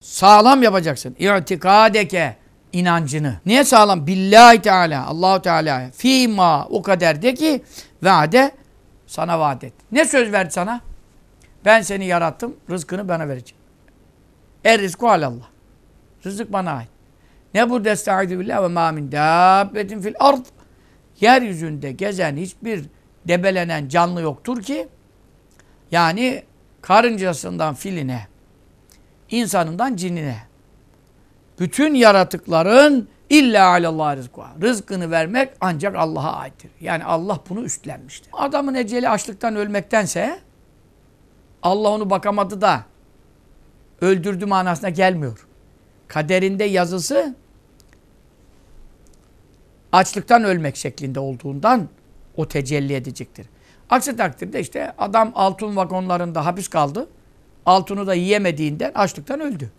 Sağlam yapacaksın. İtikadeke inancını. Niye sağlam? Billahi Teala, Allahu Teala. Fima o kadar de ki vaade sana vaat et. Ne söz verdi sana? Ben seni yarattım, rızkını bana vereceğim. Er rizku allah, Rızık bana ait. Ne burada estaizu billah ve ma min dabbetin fil ard. Yeryüzünde gezen hiçbir debelenen canlı yoktur ki yani karıncasından filine, insanından cinine. Bütün yaratıkların illa alallah rızkı. Rızkını vermek ancak Allah'a aittir. Yani Allah bunu üstlenmiştir. Adamın eceli açlıktan ölmektense Allah onu bakamadı da öldürdü manasına gelmiyor. Kaderinde yazısı açlıktan ölmek şeklinde olduğundan o tecelli edecektir. Aksi takdirde işte adam altın vagonlarında hapis kaldı altını da yiyemediğinden açlıktan öldü.